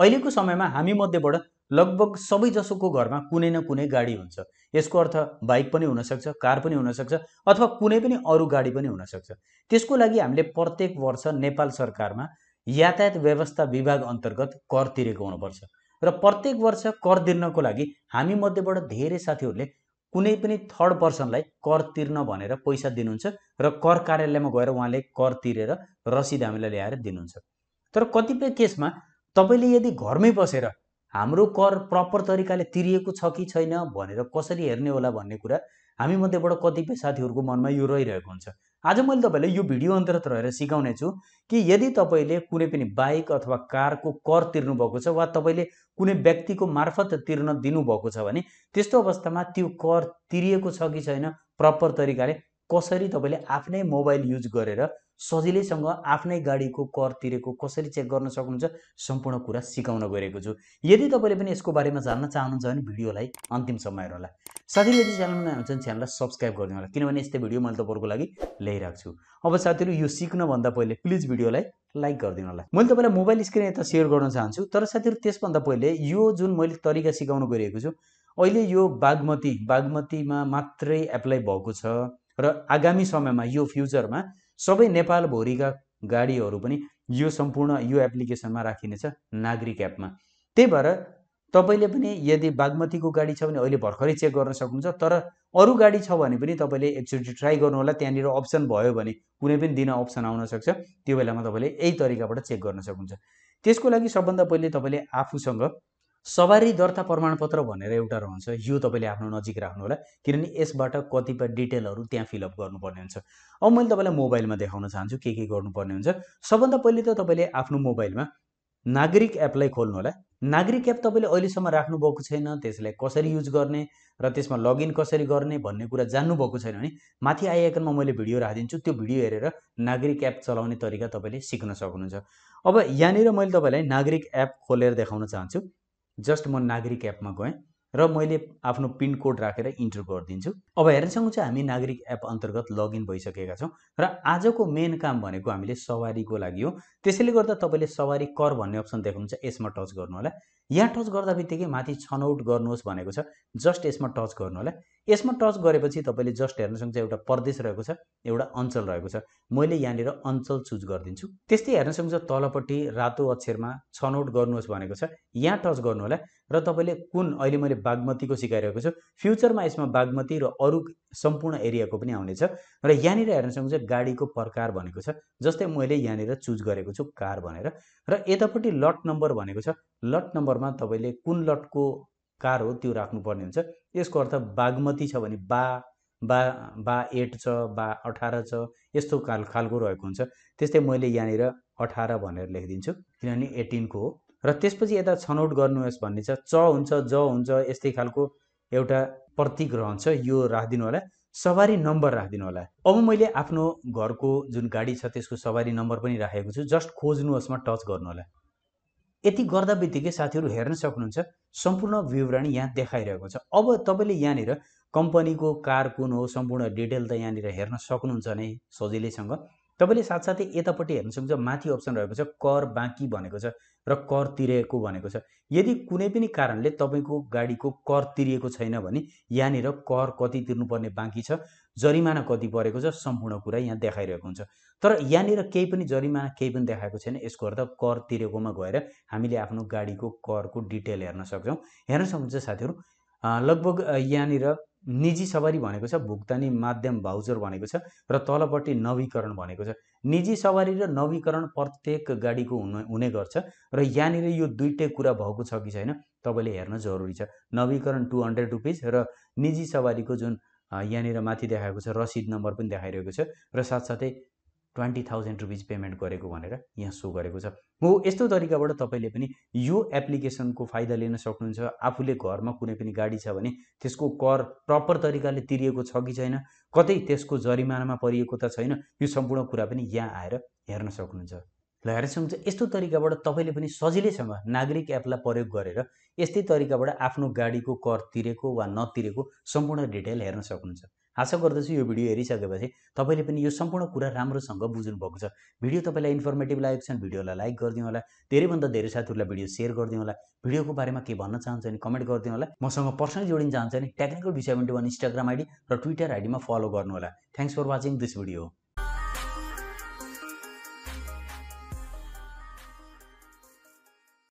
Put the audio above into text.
अहिलेको समयमा हामी मध्येबाट लगभग सबैजसोको घरमा कुनै न कुनै गाडी हुन्छ यसको अर्थ बाइक पनि हुनसक्छ कार पनि हुनसक्छ अथवा कुनै पनि अरू गाडी पनि हुनसक्छ त्यसको लागि हामीले प्रत्येक वर्ष नेपाल सरकारमा यातायात व्यवस्था विभाग अन्तर्गत कर तिरेको हुनुपर्छ र प्रत्येक वर्ष कर तिर्नको लागि हामी मध्येबाट धेरै साथीहरूले कुनै पनि थर्ड पर्सनलाई कर तिर्न भनेर पैसा दिनुहुन्छ र कर कार्यालयमा गएर उहाँले कर तिरेर रसिद हामीलाई ल्याएर दिनुहुन्छ तर कतिपय केसमा तपाईँले यदि घरमै बसेर हाम्रो कर प्रपर तरिकाले तिरिएको छ कि छैन भनेर कसरी हेर्ने होला भन्ने कुरा हामी मध्येबाट कतिपय साथीहरूको मनमा यो रहिरहेको हुन्छ आज मैले तपाईँलाई यो भिडियो अन्तर्गत रहेर सिकाउने छु कि यदि तपाईँले कुनै पनि बाइक अथवा कारको कर तिर्नुभएको छ वा तपाईँले कुनै व्यक्तिको मार्फत तिर्न दिनुभएको छ भने त्यस्तो अवस्थामा त्यो कर तिरिएको छ कि छैन प्रपर तरिकाले कसरी तपाईँले आफ्नै मोबाइल युज गरेर सजिलैसँग आफ्नै गाडीको कर तिरेको कसरी चेक गर्न सक्नुहुन्छ सम्पूर्ण कुरा सिकाउन गएको छु यदि तपाईँले पनि यसको बारेमा जान्न चाहनुहुन्छ भने भिडियोलाई अन्तिमसम्म हेर्नु होला साथीहरू यदि च्यानलमा हुनुहुन्छ च्यानललाई सब्सक्राइब गरिदिनु होला किनभने यस्तै भिडियो मैले तपाईँहरूको लागि ल्याइरहेको छु अब साथीहरू यो सिक्नभन्दा पहिले प्लिज भिडियोलाई लाइक गरिदिनु होला मैले तपाईँलाई मोबाइल स्क्रिन यता सेयर गर्न चाहन्छु तर साथीहरू त्यसभन्दा पहिले यो जुन मैले तरिका सिकाउनु गइरहेको छु अहिले यो बागमती बागमतीमा मात्रै एप्लाई भएको छ र आगामी समयमा यो फ्युचरमा सबै नेपालभरिका गाडीहरू पनि यो सम्पूर्ण यो एप्लिकेसनमा राखिनेछ नागरिक एपमा त्यही भएर तपाईँले पनि यदि बागमतीको गाडी छ भने अहिले भर्खरै चेक गर्न सक्नुहुन्छ तर अरू गाडी छ भने पनि तपाईँले एकचोटि ट्राई गर्नुहोला त्यहाँनिर अप्सन भयो भने कुनै पनि दिन अप्सन आउन सक्छ त्यो बेलामा तपाईँले यही तरिकाबाट चेक गर्न सक्नुहुन्छ त्यसको लागि सबभन्दा पहिले तपाईँले आफूसँग सवारी दर्ता प्रमाणपत्र भनेर एउटा रहन्छ यो तपाईँले आफ्नो नजिक राख्नु होला किनभने यसबाट कतिपय डिटेलहरू त्यहाँ फिलअप गर्नुपर्ने हुन्छ अब मैले तपाईँलाई मोबाइलमा देखाउन चाहन्छु के के गर्नुपर्ने हुन्छ सबभन्दा पहिले त तपाईँले आफ्नो मोबाइलमा नागरिक एपलाई खोल्नु होला नागरिक एप तपाईँले अहिलेसम्म राख्नुभएको छैन त्यसलाई कसरी युज गर्ने र त्यसमा लगइन कसरी गर्ने भन्ने कुरा जान्नुभएको छैन भने माथि आइआइकनमा मैले भिडियो राखिदिन्छु त्यो भिडियो हेरेर नागरिक एप चलाउने तरिका तपाईँले सिक्न सक्नुहुन्छ अब यहाँनिर मैले तपाईँलाई नागरिक एप खोलेर देखाउन चाहन्छु जस्ट म नागरिक एपमा गएँ र मैले आफ्नो पिनकोड राखेर इन्टर गरिदिन्छु अब हेर्नसँग चाहिँ हामी नागरिक एप अन्तर्गत लगइन भइसकेका छौँ र आजको मेन काम भनेको हामीले सवारीको लागि हो त्यसैले गर्दा तपाईँले सवारी कर भन्ने अप्सन देख्नुहुन्छ यसमा टच गर्नु होला यहाँ टच गर्दा बित्तिकै माथि छनौट गर्नुहोस् भनेको छ जस्ट यसमा टच गर्नु होला यसमा टच गरेपछि तपाईँले जस्ट हेर्न सक्नुहुन्छ एउटा प्रदेश रहेको छ एउटा अञ्चल रहेको छ मैले यहाँनिर अञ्चल चुज गरिदिन्छु त्यस्तै हेर्न सक्नुहुन्छ तलपट्टि रातो अक्षरमा छनौट गर्नुहोस् भनेको छ यहाँ टच गर्नु होला र तपाईँले कुन अहिले मैले बागमतीको सिकाइरहेको छु फ्युचरमा यसमा बागमती र अरू सम्पूर्ण एरियाको पनि आउनेछ र यहाँनिर हेर्न सक्नुहुन्छ गाडीको प्रकार भनेको छ जस्तै मैले यहाँनिर चुज गरेको छु कार भनेर र यतापट्टि लट नम्बर भनेको छ लट नम्बरमा तपाईँले कुन लटको कार हो त्यो राख्नुपर्ने हुन्छ यसको अर्थ बागमती छ भने बा बा बा एट छ बा अठार छ यस्तो खाल खालको रहेको हुन्छ त्यस्तै मैले यहाँनिर अठार भनेर लेखिदिन्छु किनभने एटिनको हो र त्यसपछि यता छनौट गर्नुहोस् भन्ने छ च हुन्छ ज हुन्छ यस्तै खालको एउटा प्रतीक रहन्छ यो राखिदिनु होला सवारी नम्बर राखिदिनु होला अब मैले आफ्नो घरको जुन गाडी छ त्यसको सवारी नम्बर पनि राखेको छु जस्ट खोज्नुहोस् टच गर्नु होला यति गर्दा बित्तिकै साथीहरू हेर्न सक्नुहुन्छ सम्पूर्ण विवरण यहाँ देखाइरहेको छ अब तपाईँले यहाँनिर कम्पनीको कार कुन हो सम्पूर्ण डिटेल त यहाँनिर हेर्न सक्नुहुन्छ नै सजिलैसँग तपाईँले साथसाथै यतापट्टि हेर्न सक्नुहुन्छ माथि अप्सन रहेको छ कर बाँकी भनेको छ र कर तिरेको भनेको छ यदि कुनै पनि कारणले तपाईँको गाडीको कर तिरिएको छैन भने यहाँनिर कर कति तिर्नुपर्ने बाँकी छ जरिमाना कति परेको छ सम्पूर्ण कुरा यहाँ देखाइरहेको हुन्छ तर यहाँनिर केही पनि जरिमाना केही पनि देखाएको छैन यसको अर्थ कर तिरेकोमा गएर हामीले आफ्नो गाडीको करको डिटेल हेर्न सक्छौँ हेर्न सक्नुहुन्छ साथीहरू लगभग यहाँनिर निजी सवारी भनेको छ भुक्तानी माध्यम भाउचर भनेको छ र तलपट्टि नवीकरण भनेको छ निजी सवारी र नवीकरण प्रत्येक गाडीको हुन हुने गर्छ र यहाँनिर यो दुइटै कुरा भएको छ कि छैन तपाईँले हेर्न जरुरी छ नवीकरण टु हन्ड्रेड रुपिज र निजी सवारीको जुन यहाँनिर माथि देखाएको छ रसिद नम्बर पनि देखाइरहेको छ र साथसाथै ट्वेन्टी थाउजन्ड रुपिज पेमेन्ट गरेको भनेर यहाँ सो गरेको छ हो यस्तो तरिकाबाट तपाईँले पनि यो एप्लिकेसनको फाइदा लिन सक्नुहुन्छ आफूले घरमा कुनै पनि गाडी छ भने त्यसको कर प्रपर तरिकाले तिरिएको छ कि छैन कतै त्यसको जरिमानामा परिएको त छैन यो सम्पूर्ण कुरा पनि यहाँ आएर हेर्न सक्नुहुन्छ ल हेर्न सक्नुहुन्छ यस्तो तरिकाबाट तपाईँले पनि सजिलैसँग नागरिक एपलाई प्रयोग गरेर यस्तै तरिकाबाट आफ्नो गाडीको कर तिरेको वा नतिरेको सम्पूर्ण डिटेल हेर्न सक्नुहुन्छ आशा गर्दछु यो भिडियो हेरिसकेपछि तपाईँले पनि यो सम्पूर्ण कुरा राम्रोसँग बुझ्नु भएको छ भिडियो तपाईँलाई इन्फर्मेटिभ लागेको छ भने भिडियोलाई लाइक गरिदिनु होला धेरैभन्दा धेरै साथीहरूलाई भिडियो सेयर गरिदिनु होला भिडियोको बारेमा के भन्न चाहन्छ भने कमेन्ट गरिदिनु होला मसँग पर्सनली जोडिन चाहन्छ भने टेक्निकल विषय ट्वेन्टी वान इन्स्टाग्राम आइडी र ट्विटर आइडीमा फलो गर्नु होला thanks for watching this video